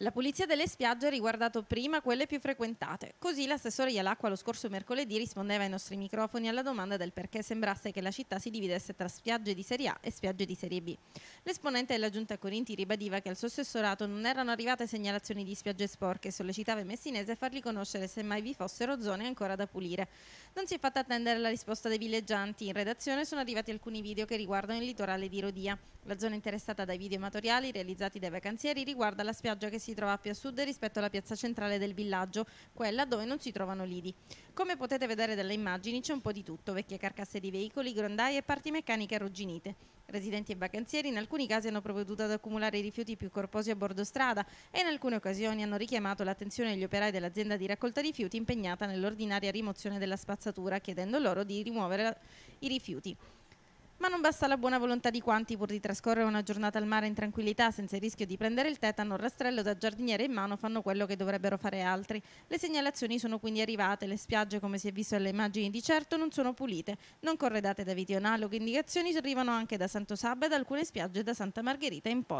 La pulizia delle spiagge ha riguardato prima quelle più frequentate. Così l'assessore Ialacqua lo scorso mercoledì rispondeva ai nostri microfoni alla domanda del perché sembrasse che la città si dividesse tra spiagge di Serie A e spiagge di Serie B. L'esponente della Giunta Corinti ribadiva che al suo assessorato non erano arrivate segnalazioni di spiagge sporche e sollecitava i messinese a fargli conoscere se mai vi fossero zone ancora da pulire. Non si è fatta attendere la risposta dei villeggianti. In redazione sono arrivati alcuni video che riguardano il litorale di Rodia. La zona interessata dai video amatoriali realizzati dai vacanzieri riguarda la spiaggia che si si trova più a sud rispetto alla piazza centrale del villaggio, quella dove non si trovano lidi. Come potete vedere dalle immagini c'è un po' di tutto, vecchie carcasse di veicoli, grondaie e parti meccaniche arrugginite. Residenti e vacanzieri in alcuni casi hanno provveduto ad accumulare i rifiuti più corposi a bordo strada e in alcune occasioni hanno richiamato l'attenzione degli operai dell'azienda di raccolta rifiuti impegnata nell'ordinaria rimozione della spazzatura, chiedendo loro di rimuovere i rifiuti. Ma non basta la buona volontà di quanti pur di trascorrere una giornata al mare in tranquillità senza il rischio di prendere il tetano il rastrello da giardiniere in mano fanno quello che dovrebbero fare altri. Le segnalazioni sono quindi arrivate, le spiagge come si è visto alle immagini di certo non sono pulite, non corredate da video analoghe, indicazioni arrivano anche da Santo Sabba e da alcune spiagge da Santa Margherita in poi.